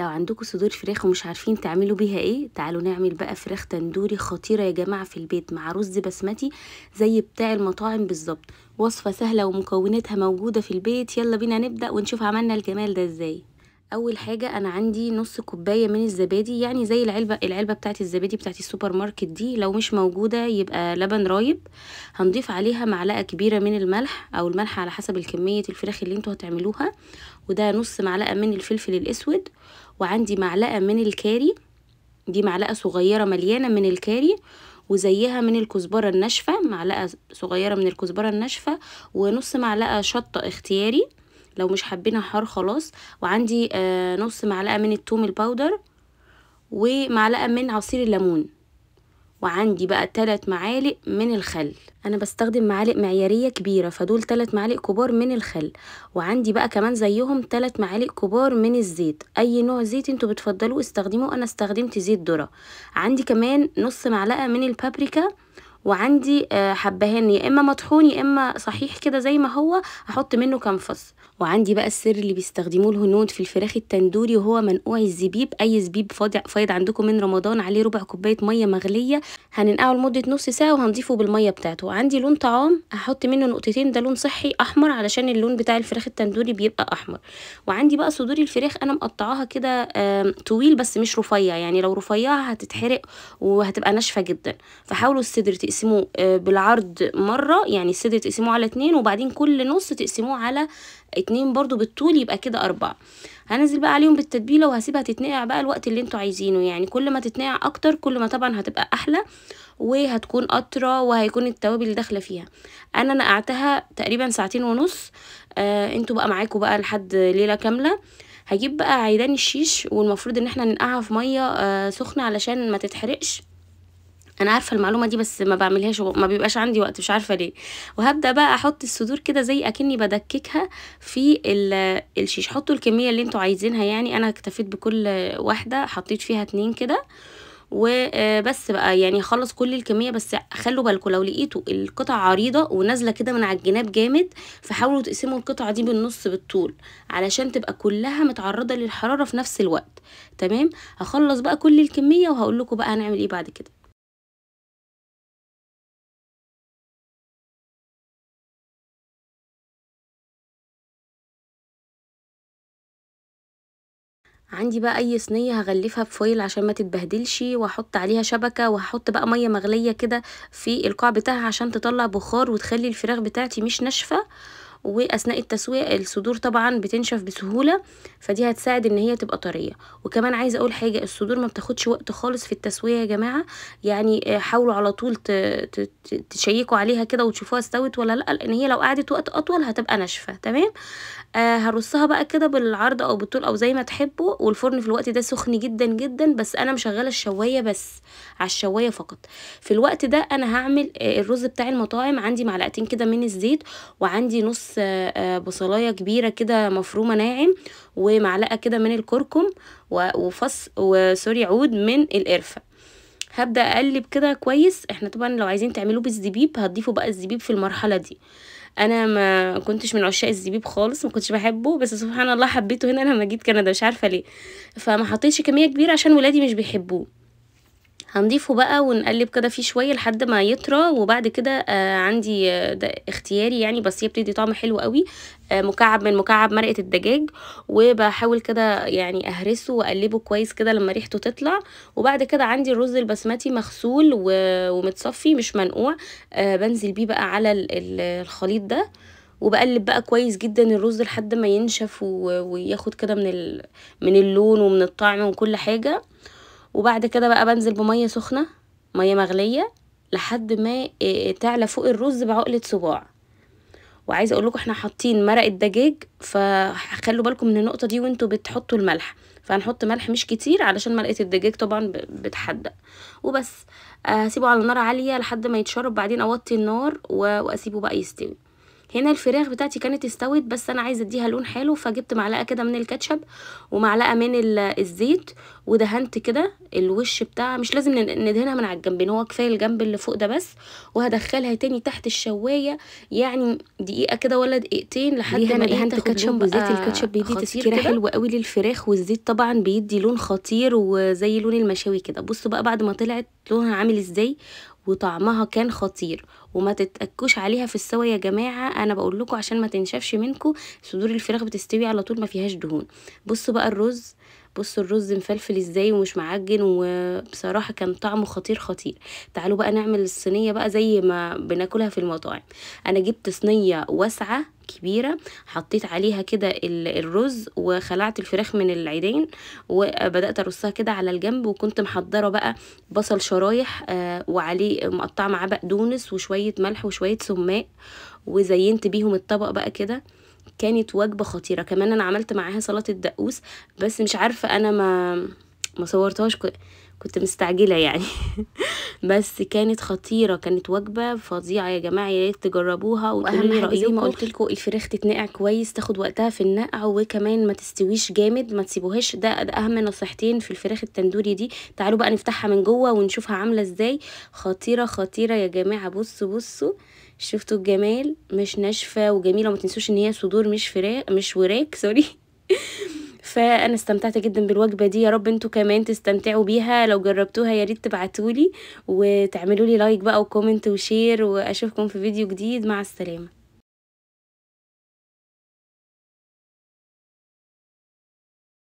لو عندكم صدور فراخ ومش عارفين تعملوا بيها ايه تعالوا نعمل بقى فراخ تندوري خطيره يا جماعه في البيت مع رز بسمتي زي بتاع المطاعم بالظبط وصفه سهله ومكوناتها موجوده في البيت يلا بينا نبدا ونشوف عملنا الجمال ده ازاي اول حاجه انا عندي نص كوبايه من الزبادي يعني زي العلبه العلبه بتاعه الزبادي بتاعه السوبر ماركت دي لو مش موجوده يبقى لبن رايب هنضيف عليها معلقه كبيره من الملح او الملح على حسب الكميه الفراخ اللي انتوا هتعملوها وده نص معلقه من الفلفل الاسود وعندي معلقة من الكاري دي معلقة صغيرة مليانة من الكاري وزيها من الكزبرة الناشفة معلقة صغيرة من الكزبرة الناشفة ونص معلقة شطة اختياري لو مش حابينها حار خلاص وعندي آه، نص معلقة من التوم الباودر ومعلقة من عصير الليمون وعندي بقى تلات معالق من الخل انا بستخدم معالق معياريه كبيره فدول تلات معالق كبار من الخل وعندي بقى كمان زيهم تلات معالق كبار من الزيت اي نوع زيت انتوا بتفضلوه استخدموه انا استخدمت زيت ذره عندي كمان نص معلقه من البابريكا وعندي آه، حبهان يا اما مطحون يا اما صحيح كده زي ما هو هحط منه كام فص وعندي بقى السر اللي بيستخدموه الهنود في الفراخ التندوري وهو منقوع الزبيب اي زبيب فايض عندكم من رمضان عليه ربع كوبايه ميه مغليه هننقعه لمده نص ساعه وهنضيفه بالميه بتاعته عندي لون طعام هحط منه نقطتين ده لون صحي احمر علشان اللون بتاع الفراخ التندوري بيبقى احمر وعندي بقى صدور الفراخ انا مقطعاها كده طويل بس مش رفيع يعني لو رفيعه هتتحرق وهتبقى ناشفه جدا فحاولوا الصدر تقسموه آه، بالعرض مرة يعني السد تقسموه على اتنين وبعدين كل نص تقسموه على اتنين برضو بالطول يبقى كده أربعة هنزل بقى عليهم بالتتبيلة وهسيبها تتنقع بقى الوقت اللي انتوا عايزينه يعني كل ما تتنقع أكتر كل ما طبعا هتبقى أحلى وهتكون قطرة وهيكون التوابل داخلة فيها أنا نقعتها تقريبا ساعتين ونص آه انتوا بقى معاكم بقى لحد ليلة كاملة هجيب بقى عيدان الشيش والمفروض ان احنا ننقعها في مية آه سخنة علشان ما تتحرقش انا عارفه المعلومه دي بس ما بعملهاش ما بيبقاش عندي وقت مش عارفه ليه وهبدا بقى احط الصدور كده زي اكني بدككها في الشيش حطوا الكميه اللي انتوا عايزينها يعني انا اكتفيت بكل واحده حطيت فيها اتنين كده وبس آه، بقى يعني خلص كل الكمية بس خلوا بالكم لو لقيتوا القطع عريضة ونازلة كده من على الجناب جامد فحاولوا تقسموا القطعة دي بالنص بالطول علشان تبقى كلها متعرضة للحرارة في نفس الوقت تمام هخلص بقى كل الكمية وهقول لكم بقى هنعمل ايه بعد كده عندي بقى اي صينيه هغلفها بفويل عشان ما تتبهدلش واحط عليها شبكه وهحط بقى ميه مغليه كده في القاع بتاعها عشان تطلع بخار وتخلي الفراخ بتاعتي مش ناشفه واثناء التسويه الصدور طبعا بتنشف بسهوله فدي هتساعد ان هي تبقى طريه وكمان عايزه اقول حاجه الصدور ما بتاخدش وقت خالص في التسويه يا جماعه يعني آه، حاولوا على طول تشيكوا عليها كده وتشوفوها استوت ولا لا لان هي لو قعدت وقت اطول هتبقى ناشفه تمام آه هرصها بقى كده بالعرض او بالطول او زي ما تحبوا والفرن في الوقت ده سخن جدا جدا بس انا مشغله الشوايه بس على الشوايه فقط في الوقت ده انا هعمل آه، الرز بتاع المطاعم عندي معلقتين كده من الزيت وعندي نص نص آه، آه، بصلايه كبيره كده مفرومه ناعم ومعلقه كده من الكركم وفص وسوري عود من القرفه هبدا اقلب كده كويس احنا طبعا لو عايزين تعملوه بالزبيب هتضيفوا بقى الزبيب في المرحله دي انا ما كنتش من عشاق الزبيب خالص ما كنتش بحبه بس سبحان الله حبيته هنا لما جيت كندا مش عارفه ليه فما حطيتش كميه كبيره عشان ولادي مش بيحبوه هنضيفه بقى ونقلب كده فيه شويه لحد ما يطرى وبعد كده آه عندي آه، ده اختياري يعني بس هي بتدي طعم حلو قوي آه مكعب من مكعب مرقه الدجاج وبحاول كده يعني اهرسه واقلبه كويس كده لما ريحته تطلع وبعد كده عندي الرز البسمتي مغسول ومتصفي مش منقوع آه بنزل بيه بقى على الخليط ده وبقلب بقى كويس جدا الرز لحد ما ينشف وياخد كده من من اللون ومن الطعم وكل حاجه وبعد كده بقى بنزل بمية سخنة مية مغلية لحد ما آه، آه، تعلى فوق الرز بعقلة صباع وعايزه اقول لكم احنا حاطين مرق الدجاج فخلوا بالكم من النقطه دي وانتوا بتحطوا الملح فهنحط ملح مش كتير علشان مرقه الدجاج طبعا بتحدق وبس آه، اسيبه على نار عاليه لحد ما يتشرب بعدين اوطي النار واسيبه بقى يستوي هنا الفراخ بتاعتي كانت استوت بس انا عايزه اديها لون حلو فجبت معلقه كده من الكاتشب ومعلقه من الزيت ودهنت كده الوش بتاعها مش لازم ندهنها من على الجنبين هو كفايه الجنب اللي فوق ده بس وهدخلها تاني تحت الشوايه يعني دقيقه كده ولا دقيقتين لحد ما إيه دهنت الكاتشب وزيت الكاتشب بيدي تسكيره حلوه قوي للفراخ والزيت طبعا بيدي لون خطير وزي لون المشاوي كده بصوا بقى بعد ما طلعت لونها عامل ازاي وطعمها كان خطير وما تتأكوش عليها في السوا يا جماعة انا بقول لكم عشان ما تنشفش منكم صدور الفراخ بتستوي على طول ما فيهاش دهون بصوا بقى الرز بصوا الرز مفلفل ازاي ومش معجن وبصراحة كان طعمه خطير خطير تعالوا بقى نعمل الصينية بقى زي ما بناكلها في المطاعم انا جبت صينية واسعة كبيرة حطيت عليها كده الرز وخلعت الفراخ من العيدين وبدأت أرصها كده على الجنب وكنت محضرة بقى بصل شرايح آه، وعليه مقطعة معاه بقدونس وشوية ملح وشوية سماق وزينت بيهم الطبق بقى كده كانت وجبه خطيره كمان انا عملت معاها سلطه دقوس بس مش عارفه انا ما ما صورتهاش كنت مستعجلة يعني بس كانت خطيرة كانت وجبة فظيعة يا جماعة يا ريت تجربوها واهم حاجه رأيكم زي ما قلت لكم الفراخ تتنقع كويس تاخد وقتها في النقع وكمان ما تستويش جامد ما تسيبوهاش ده, ده أهم نصيحتين في الفراخ التندوري دي تعالوا بقى نفتحها من جوه ونشوفها عاملة ازاي خطيرة خطيرة يا جماعة بصوا بصوا شفتوا الجمال مش ناشفة وجميلة ما تنسوش ان هي صدور مش فراخ مش وراك سوري فانا استمتعت جدا بالوجبه دي يا رب انتوا كمان تستمتعوا بيها لو جربتوها يا ريت تبعتولي وتعملوا لي لايك بقى وكومنت وشير واشوفكم في فيديو جديد مع السلامه